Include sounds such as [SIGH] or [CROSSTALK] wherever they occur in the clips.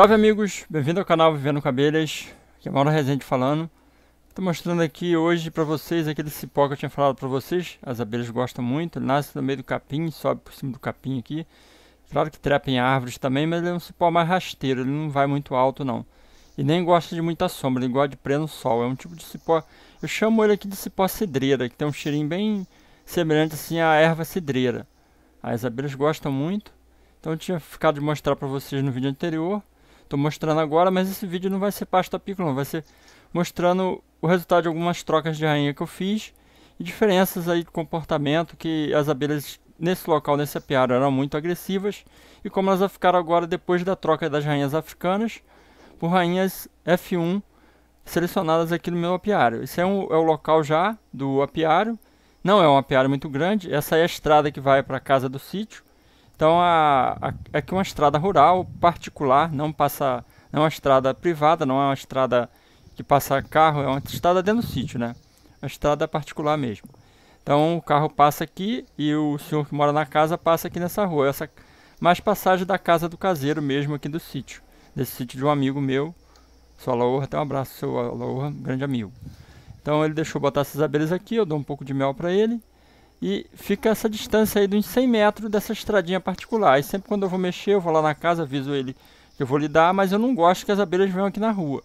Salve amigos, bem-vindo ao canal Vivendo com Abelhas, aqui é Mauro Rezende falando. Estou mostrando aqui hoje para vocês aquele cipó que eu tinha falado para vocês, as abelhas gostam muito, nasce no meio do capim, sobe por cima do capim aqui. Claro que trepa em árvores também, mas ele é um cipó mais rasteiro, ele não vai muito alto não. E nem gosta de muita sombra, ele gosta de pleno sol, é um tipo de cipó, eu chamo ele aqui de cipó cedreira, que tem um cheirinho bem semelhante assim à erva cedreira. As abelhas gostam muito, então eu tinha ficado de mostrar para vocês no vídeo anterior Estou mostrando agora, mas esse vídeo não vai ser pasta pícola, Vai ser mostrando o resultado de algumas trocas de rainha que eu fiz e diferenças aí de comportamento que as abelhas nesse local, nesse apiário, eram muito agressivas e como elas ficaram agora depois da troca das rainhas africanas por rainhas F1 selecionadas aqui no meu apiário. Esse é, um, é o local já do apiário, não é um apiário muito grande, essa é a estrada que vai para a casa do sítio então a, a, aqui é uma estrada rural particular, não passa, não é uma estrada privada, não é uma estrada que passa carro, é uma estrada dentro do sítio, né? Uma estrada particular mesmo. Então o carro passa aqui e o senhor que mora na casa passa aqui nessa rua, essa mais passagem da casa do caseiro mesmo aqui do sítio, desse sítio de um amigo meu, seu Laura, até um abraço, seu Laura, grande amigo. Então ele deixou botar essas abelhas aqui, eu dou um pouco de mel para ele e fica essa distância aí de uns 100 metros dessa estradinha particular. E sempre quando eu vou mexer, eu vou lá na casa, aviso ele que eu vou lhe dar, mas eu não gosto que as abelhas venham aqui na rua.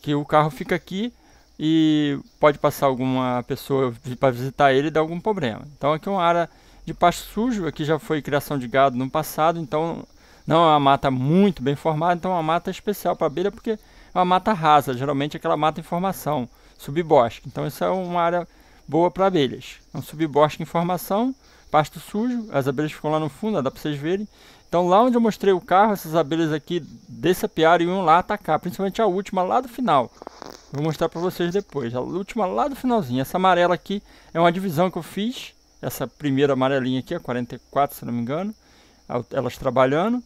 Que o carro fica aqui e pode passar alguma pessoa para visitar ele e dar algum problema. Então aqui é uma área de pasto sujo, aqui já foi criação de gado no passado, então não é uma mata muito bem formada, então é uma mata especial para abelha porque é uma mata rasa, geralmente é aquela mata em formação, subbosque. Então isso é uma área boa para abelhas. É um subbosque em formação, pasto sujo, as abelhas ficam lá no fundo, dá para vocês verem. Então lá onde eu mostrei o carro, essas abelhas aqui desse apiário iam lá atacar, principalmente a última lá do final. Vou mostrar para vocês depois, a última lá do finalzinho. Essa amarela aqui é uma divisão que eu fiz, essa primeira amarelinha aqui, é a 44 se não me engano, elas trabalhando.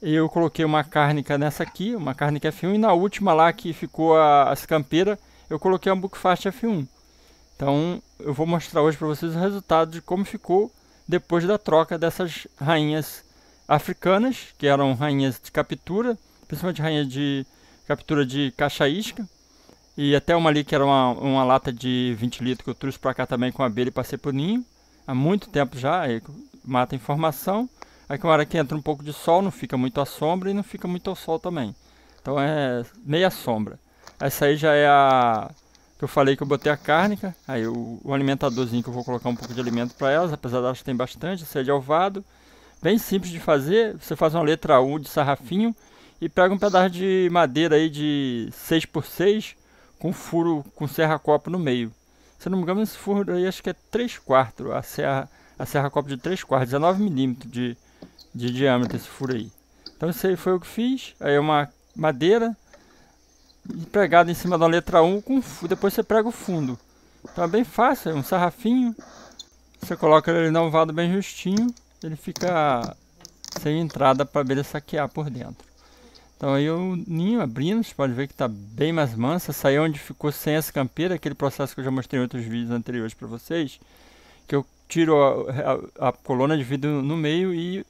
Eu coloquei uma cárnica nessa aqui, uma cárnica F1, e na última lá que ficou a, as campeiras, eu coloquei uma Buckfast F1. Então eu vou mostrar hoje para vocês o resultado de como ficou depois da troca dessas rainhas africanas, que eram rainhas de captura, principalmente rainha de captura de caixa isca. E até uma ali que era uma, uma lata de 20 litros que eu trouxe para cá também com abelha e passei por ninho. Há muito tempo já, aí mata informação. Aí que uma hora que entra um pouco de sol, não fica muito à sombra e não fica muito ao sol também. Então é meia sombra. Essa aí já é a que eu falei que eu botei a cárnica, aí o, o alimentadorzinho que eu vou colocar um pouco de alimento para elas, apesar delas de tem bastante, sede é alvado. Bem simples de fazer, você faz uma letra U de sarrafinho e pega um pedaço de madeira aí de 6x6 com furo com serra-copo no meio. Se não me engano, esse furo aí acho que é 3 quartos, a serra, a serra-copo de 3 quartos, 19 milímetros de, de diâmetro esse furo aí. Então isso aí foi o que fiz, aí é uma madeira, pregado em cima da letra 1, com, depois você prega o fundo. Então é bem fácil, é um sarrafinho. Você coloca ele num vado bem justinho, ele fica sem entrada para abelha saquear por dentro. Então aí o ninho abrindo, você pode ver que está bem mais mansa. Saiu onde ficou sem essa campeira, aquele processo que eu já mostrei em outros vídeos anteriores para vocês. Que eu tiro a, a, a coluna de vidro no meio e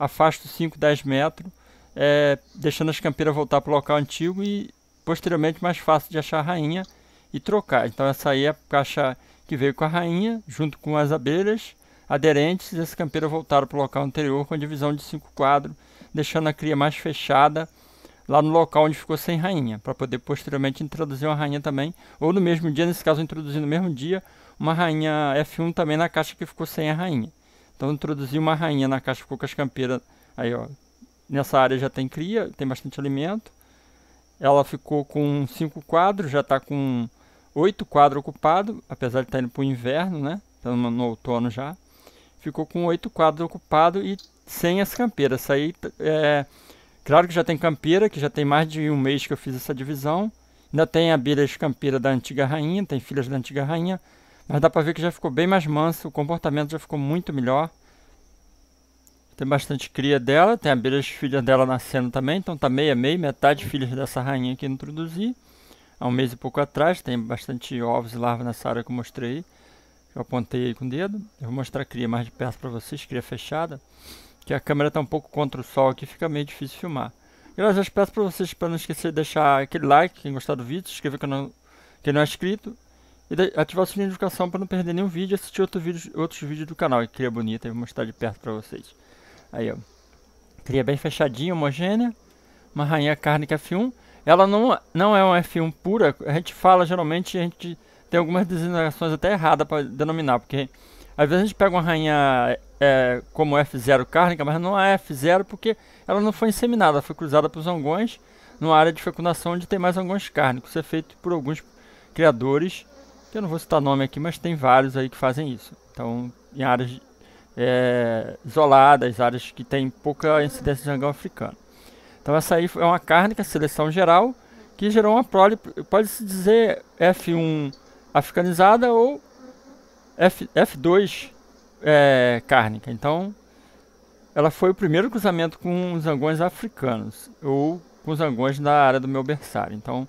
afasto 5, 10 metros, é, deixando as campeiras voltar para o local antigo e posteriormente mais fácil de achar a rainha e trocar. Então essa aí é a caixa que veio com a rainha, junto com as abelhas aderentes, e as campeiras voltaram para o local anterior com a divisão de cinco quadros, deixando a cria mais fechada lá no local onde ficou sem rainha, para poder posteriormente introduzir uma rainha também, ou no mesmo dia, nesse caso introduzindo no mesmo dia, uma rainha F1 também na caixa que ficou sem a rainha. Então introduzir uma rainha na caixa que ficou com as campeiras, aí ó, nessa área já tem cria, tem bastante alimento, ela ficou com 5 quadros, já está com 8 quadros ocupados, apesar de estar tá indo para o inverno, né? Estamos tá no outono já. Ficou com 8 quadros ocupados e sem as campeiras. Isso aí, é... claro que já tem campeira, que já tem mais de um mês que eu fiz essa divisão. Ainda tem abelhas campeira da antiga rainha, tem filhas da antiga rainha. Mas dá para ver que já ficou bem mais manso, o comportamento já ficou muito melhor. Tem bastante cria dela, tem abelhas filhas dela nascendo também, então tá meia meia, metade filhas dessa rainha que introduzi. Há um mês e pouco atrás, tem bastante ovos e larvas nessa área que eu mostrei que Eu apontei aí com o dedo. Eu vou mostrar a cria mais de perto para vocês, cria fechada. Que a câmera está um pouco contra o sol aqui, fica meio difícil filmar. E eu já peço para vocês, para não esquecer de deixar aquele like, quem gostar do vídeo, se inscrever quem não, quem não é inscrito. E ativar o sininho de notificação para não perder nenhum vídeo e assistir outro vídeo, outros vídeos do canal. Que cria bonita, eu vou mostrar de perto para vocês. Aí, ó. Cria bem fechadinha, homogênea. Uma rainha cárnica F1. Ela não, não é uma F1 pura. A gente fala, geralmente, a gente tem algumas designações até erradas para denominar. Porque às vezes a gente pega uma rainha é, como F0 cárnica, mas não é F0 porque ela não foi inseminada. foi cruzada para os angões numa área de fecundação onde tem mais alguns cárnicos. Isso é feito por alguns criadores, que eu não vou citar nome aqui, mas tem vários aí que fazem isso. Então, em áreas é, isoladas, áreas que têm pouca incidência de zangão africano. Então essa aí é uma carne que a é seleção geral, que gerou uma prole, pode-se dizer F1 africanizada ou F, F2 é, cárnica. Então ela foi o primeiro cruzamento com os angões africanos, ou com os angões da área do meu berçário. Então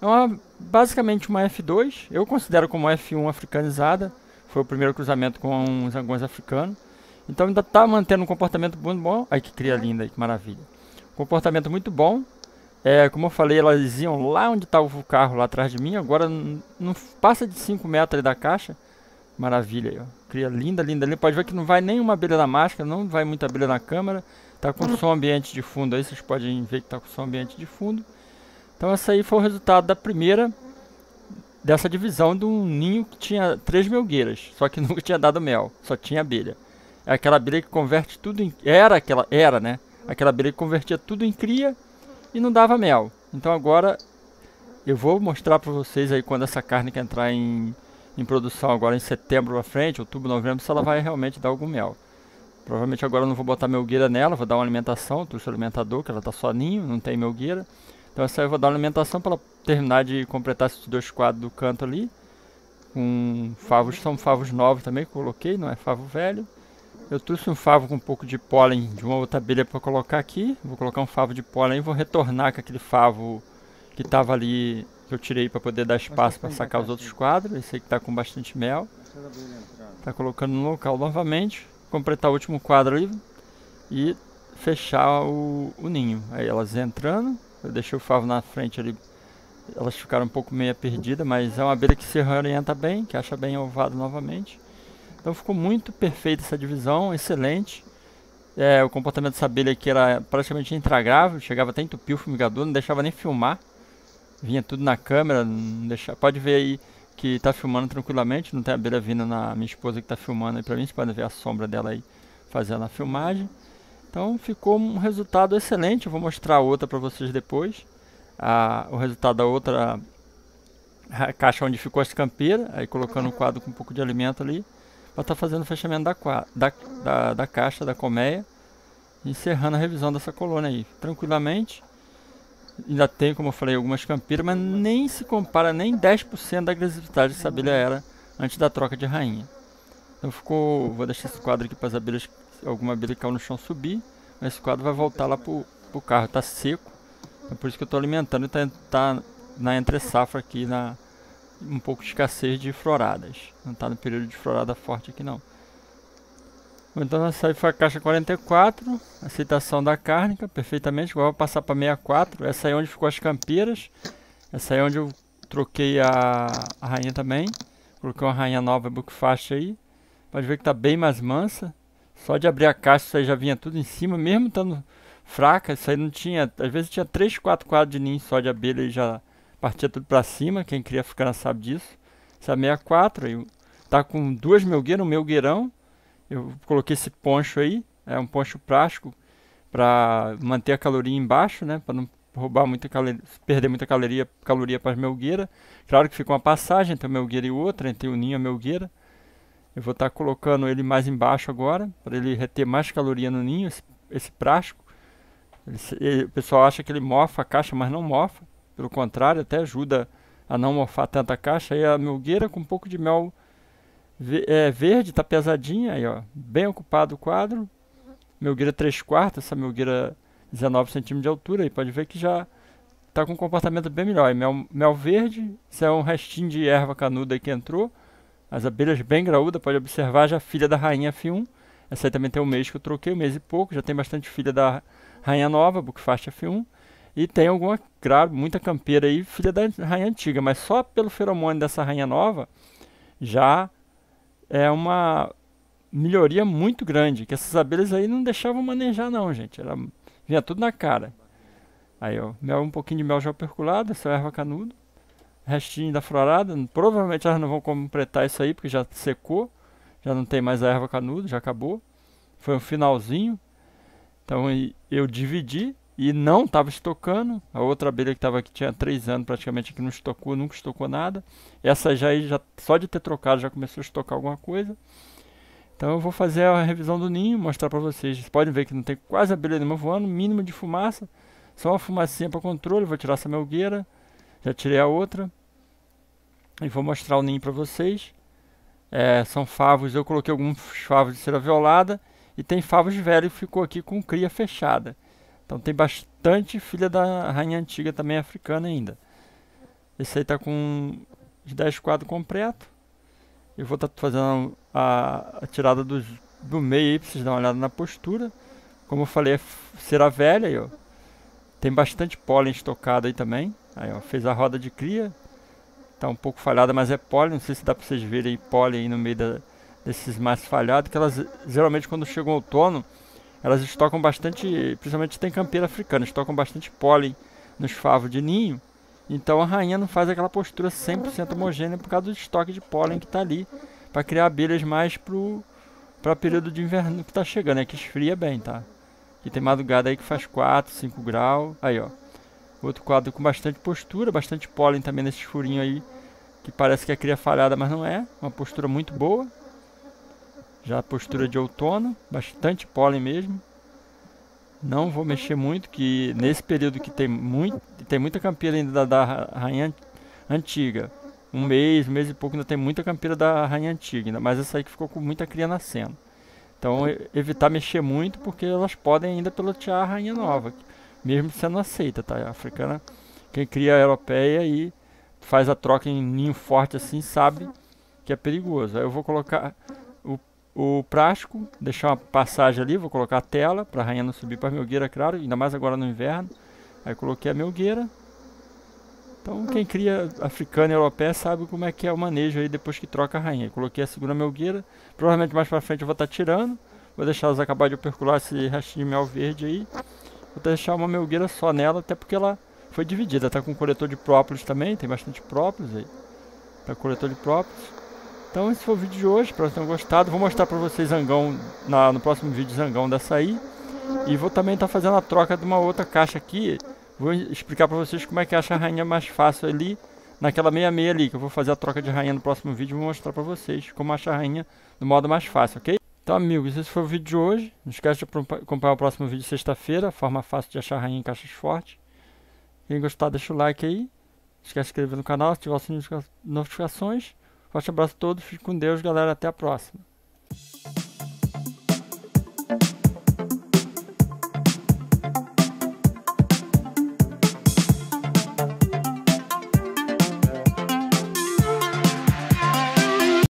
é uma, basicamente uma F2, eu considero como F1 africanizada, foi o primeiro cruzamento com uns zangões africanos. Então ainda está mantendo um comportamento muito bom. Ai, que cria linda, aí, que maravilha. Comportamento muito bom. É, como eu falei, elas iam lá onde estava o carro, lá atrás de mim. Agora não passa de 5 metros da caixa. Maravilha ó. Cria linda, linda, linda. Pode ver que não vai nenhuma abelha na máscara, não vai muita abelha na câmera. Tá com som ambiente de fundo aí, vocês podem ver que tá com som ambiente de fundo. Então essa aí foi o resultado da primeira dessa divisão de um ninho que tinha três melgueiras, só que [LAUGHS] nunca tinha dado mel, só tinha abelha. É aquela abelha que converte tudo em. Era aquela. Era, né? Aquela abelha que convertia tudo em cria e não dava mel. Então agora eu vou mostrar para vocês aí quando essa carne que entrar em, em produção agora em setembro à frente, outubro, novembro, se ela vai realmente dar algum mel. Provavelmente agora eu não vou botar melgueira nela, vou dar uma alimentação, trouxe alimentador, que ela tá só ninho, não tem melgueira. Então essa eu vou dar alimentação para ela terminar de completar esses dois quadros do canto ali. Com favos, são favos novos também que coloquei, não é favo velho. Eu trouxe um favo com um pouco de pólen de uma outra abelha para colocar aqui. Vou colocar um favo de pólen e vou retornar com aquele favo que estava ali, que eu tirei para poder dar espaço para sacar os outros quadros. Esse aqui está com bastante mel. Está colocando no local novamente. Completar o último quadro ali e fechar o, o ninho. Aí elas entrando. Eu deixei o favo na frente ali. Elas ficaram um pouco meia perdidas, mas é uma abelha que se reorienta bem, que acha bem ovado novamente. Então ficou muito perfeita essa divisão, excelente. É, o comportamento dessa abelha aqui era praticamente intragável, chegava até entupir o fumigador, não deixava nem filmar. Vinha tudo na câmera, não deixava, pode ver aí que está filmando tranquilamente, não tem abelha vindo na minha esposa que está filmando aí para mim, você pode ver a sombra dela aí fazendo a filmagem. Então ficou um resultado excelente. Eu vou mostrar outra para vocês depois. Ah, o resultado da outra caixa onde ficou as campeiras. Aí colocando o quadro com um pouco de alimento ali. Para estar tá fazendo o fechamento da, da, da, da caixa, da colmeia. Encerrando a revisão dessa colônia aí. Tranquilamente. Ainda tem, como eu falei, algumas campeiras, mas nem se compara nem 10% da agressividade que essa abelha era antes da troca de rainha. Então ficou. Vou deixar esse quadro aqui para as abelhas alguma bilical no chão subir, esse quadro vai voltar lá pro, pro carro, está seco. É por isso que eu estou alimentando e tá, tá, na entre safra aqui na um pouco de escassez de floradas. Não está no período de florada forte aqui não. Então essa aí foi a caixa 44, aceitação da cárnica, perfeitamente. Agora eu vou passar para 64, essa aí é onde ficou as campeiras. Essa aí é onde eu troquei a, a rainha também. Coloquei uma rainha nova, bookfast aí. Pode ver que está bem mais mansa. Só de abrir a caixa isso aí já vinha tudo em cima, mesmo estando fraca, isso aí não tinha. Às vezes tinha 3, 4 quadros de ninho só de abelha e já partia tudo para cima. Quem queria ficar sabe disso. Essa é 64, aí tá com duas melgueiras, um melgueirão. Eu coloquei esse poncho aí, é um poncho plástico para manter a caloria embaixo, né, para não roubar muita caloria, perder muita caloria, caloria para as melgueiras. Claro que fica uma passagem entre a melgueira e outra, entre o ninho e a melgueira. Eu vou estar tá colocando ele mais embaixo agora, para ele reter mais caloria no ninho, esse, esse plástico. Ele, ele, o pessoal acha que ele mofa a caixa, mas não mofa. Pelo contrário, até ajuda a não mofar tanta caixa. Aí a melgueira com um pouco de mel ve é, verde, está pesadinha aí, ó. Bem ocupado o quadro. Melgueira 3 quartos, essa melgueira 19 centímetros de altura. Aí pode ver que já está com um comportamento bem melhor. mel, mel verde, isso é um restinho de erva canuda que entrou as abelhas bem graúda, pode observar, já filha da rainha F1. Essa aí também tem um mês que eu troquei, um mês e pouco, já tem bastante filha da rainha nova, Bucfast F1. E tem alguma, grave, muita campeira aí, filha da rainha antiga, mas só pelo feromônio dessa rainha nova, já é uma melhoria muito grande, que essas abelhas aí não deixavam manejar não, gente. Era, vinha tudo na cara. Aí, ó, mel, um pouquinho de mel já percolado, essa erva canudo restinho da florada. Provavelmente elas não vão completar isso aí, porque já secou. Já não tem mais a erva canudo, já acabou. Foi um finalzinho. Então eu dividi e não estava estocando. A outra abelha que estava aqui tinha 3 anos praticamente que não estocou, nunca estocou nada. Essa já, já só de ter trocado já começou a estocar alguma coisa. Então eu vou fazer a revisão do ninho, mostrar para vocês. Vocês podem ver que não tem quase abelha nenhuma voando, mínimo de fumaça. Só uma fumacinha para controle, vou tirar essa melgueira. Já tirei a outra e vou mostrar o ninho para vocês. É, são favos, eu coloquei alguns favos de cera violada e tem favos velhos que ficou aqui com cria fechada. Então tem bastante filha da rainha antiga também africana ainda. Esse aí tá com os 10 quadros completo. Eu vou estar tá fazendo a, a tirada dos, do meio aí para vocês darem uma olhada na postura. Como eu falei, é cera velha aí, ó. Tem bastante pólen estocado aí também. Aí, ó, fez a roda de cria, Tá um pouco falhada, mas é pólen Não sei se dá para vocês verem aí aí no meio da, desses mais falhados. Que elas, geralmente, quando chegam outono, elas estocam bastante, principalmente tem campeira africana, estocam bastante pólen nos favos de ninho. Então a rainha não faz aquela postura 100% homogênea por causa do estoque de pólen que está ali, para criar abelhas mais pro para período de inverno que está chegando, é que esfria bem, tá? E tem madrugada aí que faz 4, 5 graus. Aí, ó. Outro quadro com bastante postura, bastante pólen também nesse furinho aí, que parece que é cria falhada, mas não é. Uma postura muito boa. Já postura de outono, bastante pólen mesmo. Não vou mexer muito, que nesse período que tem, muito, tem muita campeira ainda da, da rainha antiga. Um mês, um mês e pouco ainda tem muita campeira da rainha antiga, ainda essa aí que ficou com muita cria nascendo. Então evitar mexer muito, porque elas podem ainda pelotear a rainha nova mesmo sendo aceita, tá? A africana, quem cria a europeia e faz a troca em ninho forte assim, sabe que é perigoso. Aí eu vou colocar o, o prático, deixar uma passagem ali, vou colocar a tela para a rainha não subir para a melgueira, é claro, ainda mais agora no inverno. Aí coloquei a melgueira. Então quem cria africana e europeia sabe como é que é o manejo aí depois que troca a rainha. Eu coloquei a segunda melgueira, provavelmente mais para frente eu vou estar tá tirando. Vou deixar elas acabar de percular esse restinho de mel verde aí. Vou deixar uma melgueira só nela, até porque ela foi dividida. Tá com coletor de própolis também, tem bastante própolis aí. Tá coletor de própolis. Então esse foi o vídeo de hoje, espero que tenham gostado. Vou mostrar para vocês zangão na, no próximo vídeo zangão dessa aí. E vou também estar tá fazendo a troca de uma outra caixa aqui. Vou explicar para vocês como é que acha é a rainha mais fácil ali. Naquela meia meia ali, que eu vou fazer a troca de rainha no próximo vídeo. Vou mostrar para vocês como achar a rainha do modo mais fácil, ok? Então, amigos, esse foi o vídeo de hoje. Não esquece de acompanhar o próximo vídeo sexta-feira. Forma fácil de achar rainha em caixas fortes. Quem gostar, deixa o like aí. Não esquece de se inscrever no canal, ativar o sininho de notificações. Forte abraço a todos. Fique com Deus, galera. Até a próxima.